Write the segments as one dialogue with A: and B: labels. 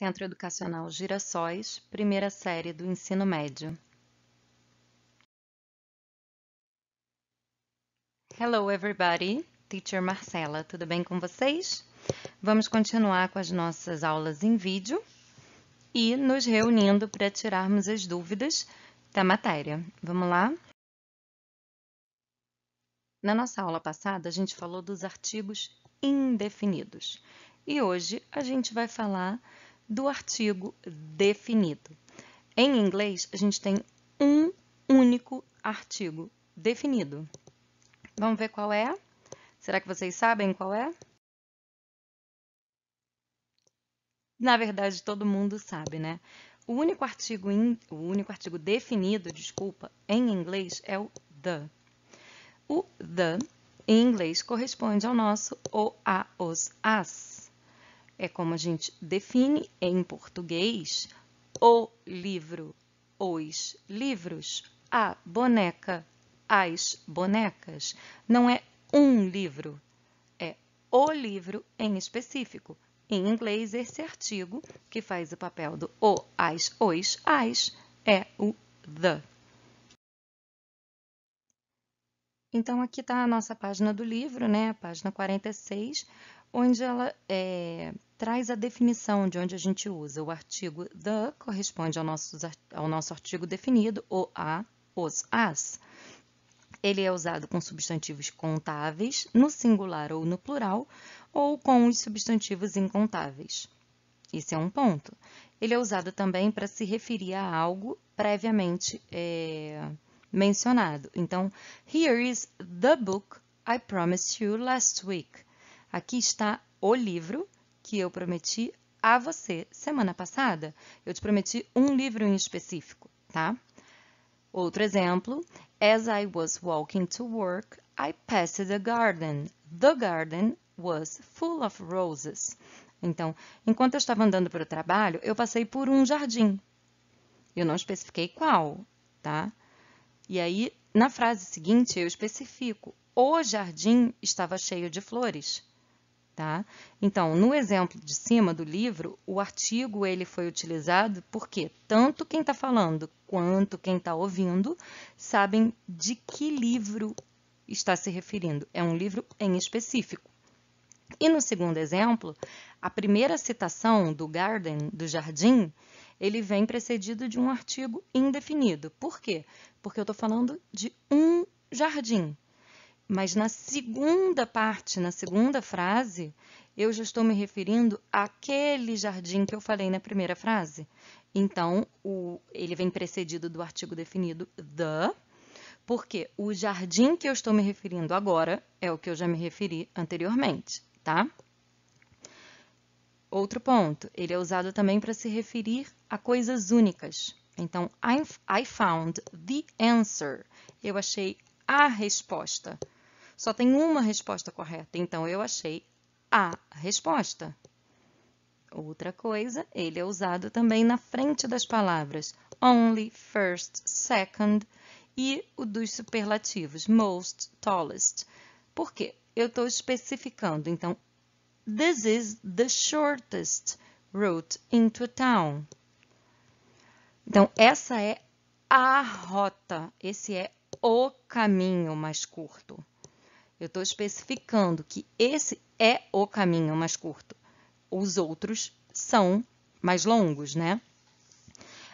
A: Centro Educacional Girassóis, primeira série do ensino médio. Hello everybody, teacher Marcela, tudo bem com vocês? Vamos continuar com as nossas aulas em vídeo e nos reunindo para tirarmos as dúvidas da matéria. Vamos lá? Na nossa aula passada, a gente falou dos artigos indefinidos. E hoje a gente vai falar do artigo definido. Em inglês, a gente tem um único artigo definido. Vamos ver qual é? Será que vocês sabem qual é? Na verdade, todo mundo sabe, né? O único artigo, in, o único artigo definido, desculpa, em inglês é o the. O the, em inglês, corresponde ao nosso o, a, os, as é como a gente define em português o livro, os livros, a boneca, as bonecas. Não é um livro, é o livro em específico. Em inglês, esse artigo que faz o papel do o, as, os, as é o the. Então, aqui está a nossa página do livro, né? Página 46 onde ela é, traz a definição de onde a gente usa. O artigo the corresponde ao nosso, ao nosso artigo definido, o a, os, as. Ele é usado com substantivos contáveis, no singular ou no plural, ou com os substantivos incontáveis. Isso é um ponto. Ele é usado também para se referir a algo previamente é, mencionado. Então, here is the book I promised you last week. Aqui está o livro que eu prometi a você semana passada. Eu te prometi um livro em específico, tá? Outro exemplo, as I was walking to work, I passed a garden. The garden was full of roses. Então, enquanto eu estava andando para o trabalho, eu passei por um jardim. Eu não especifiquei qual, tá? E aí, na frase seguinte, eu especifico: o jardim estava cheio de flores. Tá? Então, no exemplo de cima do livro, o artigo ele foi utilizado porque tanto quem está falando quanto quem está ouvindo sabem de que livro está se referindo. É um livro em específico. E no segundo exemplo, a primeira citação do Garden, do Jardim, ele vem precedido de um artigo indefinido. Por quê? Porque eu estou falando de um jardim, mas na segunda parte, na segunda frase, eu já estou me referindo àquele jardim que eu falei na primeira frase. Então, o, ele vem precedido do artigo definido the, porque o jardim que eu estou me referindo agora é o que eu já me referi anteriormente, tá? Outro ponto, ele é usado também para se referir a coisas únicas. Então, I found the answer. Eu achei a resposta. Só tem uma resposta correta, então eu achei a resposta. Outra coisa, ele é usado também na frente das palavras only, first, second e o dos superlativos most, tallest. Por quê? Eu estou especificando, então, this is the shortest route into town. Então, essa é a rota, esse é o caminho mais curto. Eu estou especificando que esse é o caminho mais curto. Os outros são mais longos, né?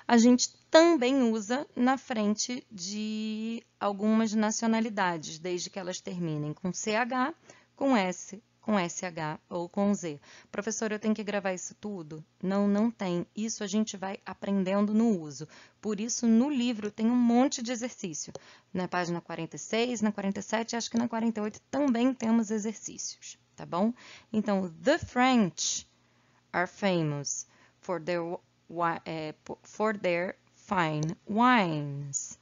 A: A gente também usa na frente de algumas nacionalidades, desde que elas terminem com CH, com S com SH ou com Z. Professor, eu tenho que gravar isso tudo? Não, não tem. Isso a gente vai aprendendo no uso. Por isso, no livro tem um monte de exercício. Na página 46, na 47 acho que na 48 também temos exercícios, tá bom? Então, the French are famous for their, eh, for their fine wines.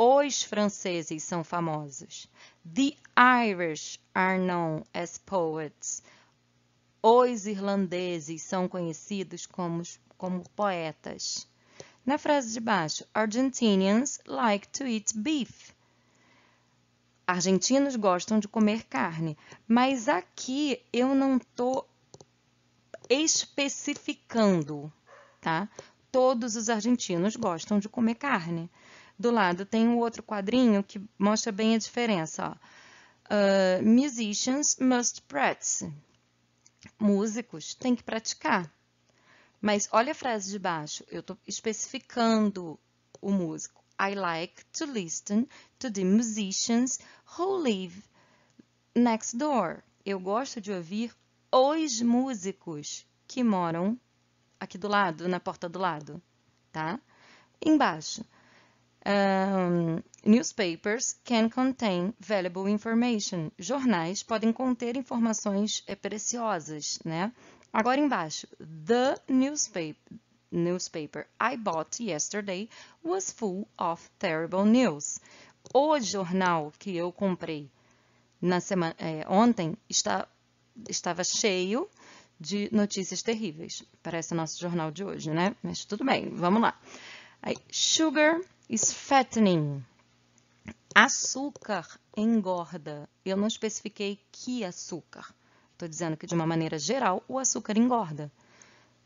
A: Os franceses são famosos. The Irish are known as poets. Os irlandeses são conhecidos como, como poetas. Na frase de baixo, Argentinians like to eat beef. Argentinos gostam de comer carne, mas aqui eu não estou especificando, tá? Todos os argentinos gostam de comer carne do lado tem um outro quadrinho que mostra bem a diferença. Uh, musicians must practice. Músicos têm que praticar. Mas olha a frase de baixo, eu estou especificando o músico. I like to listen to the musicians who live next door. Eu gosto de ouvir os músicos que moram aqui do lado, na porta do lado, tá? Embaixo, um, newspapers can contain valuable information. Jornais podem conter informações eh, preciosas, né? Agora embaixo, the newspaper, newspaper I bought yesterday was full of terrible news. O jornal que eu comprei na semana, é, eh, ontem está, estava cheio de notícias terríveis. Parece o nosso jornal de hoje, né? Mas tudo bem, vamos lá sugar is fattening. Açúcar engorda. Eu não especifiquei que açúcar. Estou dizendo que, de uma maneira geral, o açúcar engorda.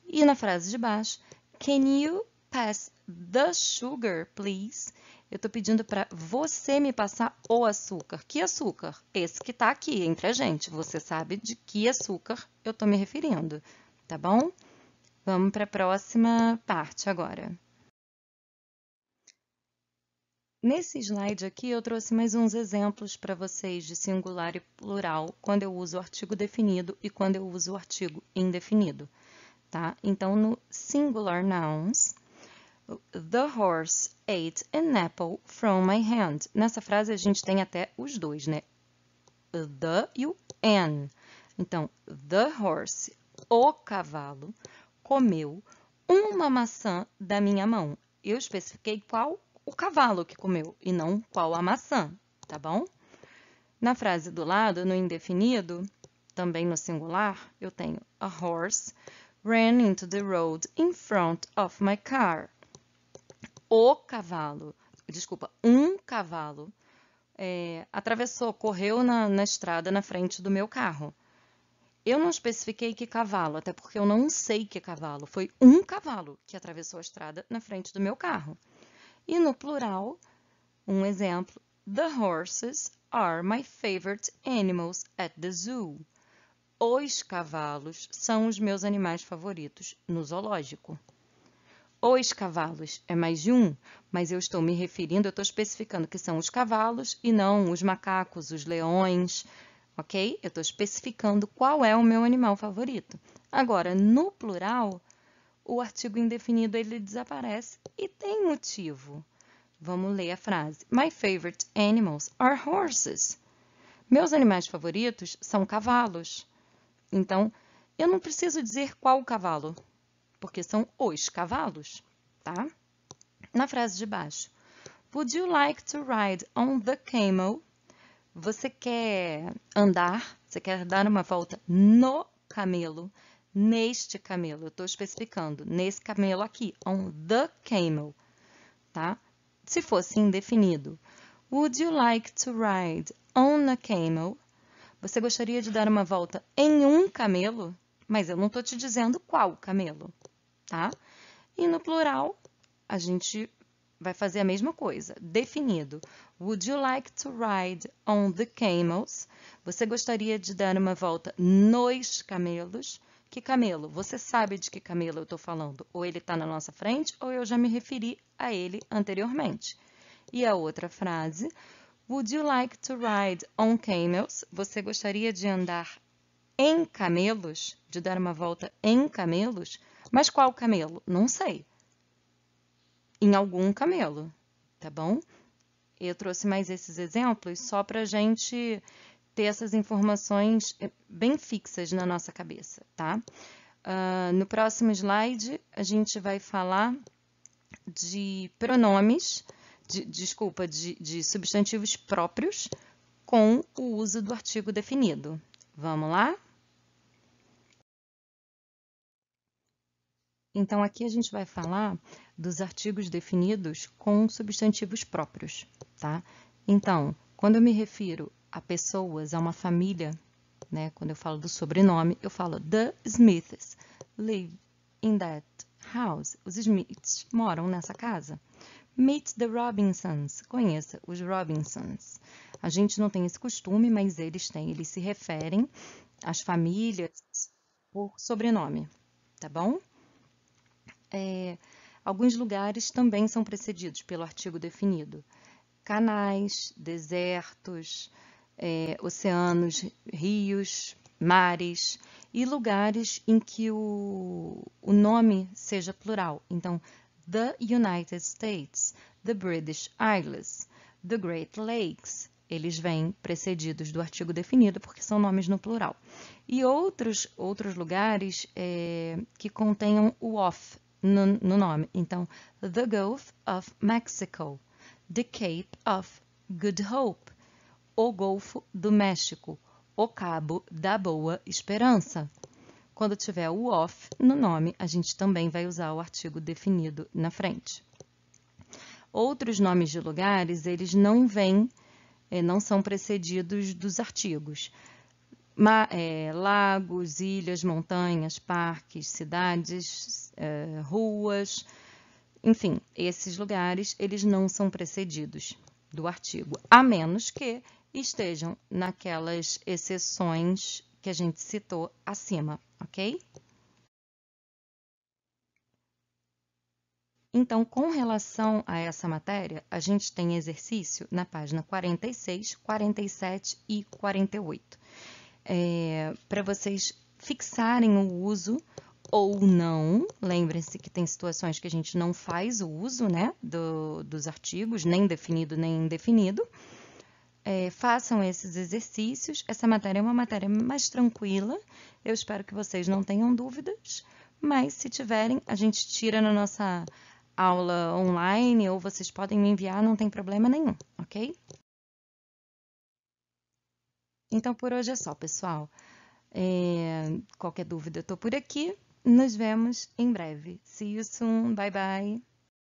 A: E na frase de baixo, can you pass the sugar, please? Eu estou pedindo para você me passar o açúcar. Que açúcar? Esse que está aqui entre a gente. Você sabe de que açúcar eu estou me referindo, tá bom? Vamos para a próxima parte agora. Nesse slide aqui, eu trouxe mais uns exemplos para vocês de singular e plural, quando eu uso o artigo definido e quando eu uso o artigo indefinido. Tá? Então, no singular nouns, the horse ate an apple from my hand. Nessa frase, a gente tem até os dois, né? The e o an. Então, the horse, o cavalo, comeu uma maçã da minha mão. Eu especifiquei qual o cavalo que comeu e não qual a maçã, tá bom? Na frase do lado, no indefinido, também no singular, eu tenho a horse ran into the road in front of my car. O cavalo, desculpa, um cavalo é, atravessou, correu na, na estrada na frente do meu carro. Eu não especifiquei que cavalo, até porque eu não sei que cavalo. Foi um cavalo que atravessou a estrada na frente do meu carro. E no plural, um exemplo, The horses are my favorite animals at the zoo. Os cavalos são os meus animais favoritos no zoológico. Os cavalos é mais de um, mas eu estou me referindo, eu estou especificando que são os cavalos e não os macacos, os leões, ok? Eu estou especificando qual é o meu animal favorito. Agora, no plural, o artigo indefinido ele desaparece e tem motivo. Vamos ler a frase. My favorite animals are horses. Meus animais favoritos são cavalos. Então, eu não preciso dizer qual cavalo, porque são os cavalos, tá? Na frase de baixo. Would you like to ride on the camel? Você quer andar, você quer dar uma volta no camelo neste camelo. Eu estou especificando nesse camelo aqui, on the camel, tá? Se fosse indefinido. Would you like to ride on a camel? Você gostaria de dar uma volta em um camelo? Mas eu não estou te dizendo qual camelo, tá? E no plural, a gente vai fazer a mesma coisa. Definido. Would you like to ride on the camels? Você gostaria de dar uma volta nos camelos? Que camelo? Você sabe de que camelo eu estou falando? Ou ele está na nossa frente, ou eu já me referi a ele anteriormente. E a outra frase, Would you like to ride on camels? Você gostaria de andar em camelos? De dar uma volta em camelos? Mas qual camelo? Não sei. Em algum camelo, tá bom? Eu trouxe mais esses exemplos só para a gente ter essas informações eh, bem fixas na nossa cabeça, tá? Uh, no próximo slide, a gente vai falar de pronomes, de, desculpa, de, de substantivos próprios com o uso do artigo definido. Vamos lá? Então, aqui a gente vai falar dos artigos definidos com substantivos próprios, tá? Então, quando eu me refiro a pessoas, a uma família, né? Quando eu falo do sobrenome, eu falo The Smiths live in that house. Os Smiths moram nessa casa. Meet the Robinsons. Conheça os Robinsons. A gente não tem esse costume, mas eles têm. Eles se referem às famílias por sobrenome, tá bom? É, alguns lugares também são precedidos pelo artigo definido. Canais, desertos, é, oceanos, rios, mares e lugares em que o, o nome seja plural. Então, the United States, the British Isles, the Great Lakes. Eles vêm precedidos do artigo definido porque são nomes no plural. E outros, outros lugares é, que contenham o off no, no nome. Então, the Gulf of Mexico, the Cape of Good Hope, o Golfo do México, o Cabo da Boa Esperança. Quando tiver o off no nome, a gente também vai usar o artigo definido na frente. Outros nomes de lugares, eles não vêm, eh, não são precedidos dos artigos. Ma, é, lagos, ilhas, montanhas, parques, cidades, é, ruas, enfim, esses lugares eles não são precedidos do artigo, a menos que estejam naquelas exceções que a gente citou acima, ok? Então, com relação a essa matéria, a gente tem exercício na página 46, 47 e 48, é, para vocês fixarem o uso ou não. Lembrem-se que tem situações que a gente não faz o uso né, do, dos artigos, nem definido, nem indefinido é, façam esses exercícios. Essa matéria é uma matéria mais tranquila. Eu espero que vocês não tenham dúvidas, mas se tiverem, a gente tira na nossa aula online ou vocês podem me enviar, não tem problema nenhum, ok? Então por hoje é só, pessoal. É, qualquer dúvida, eu estou por aqui. Nos vemos em breve. See you soon. Bye bye.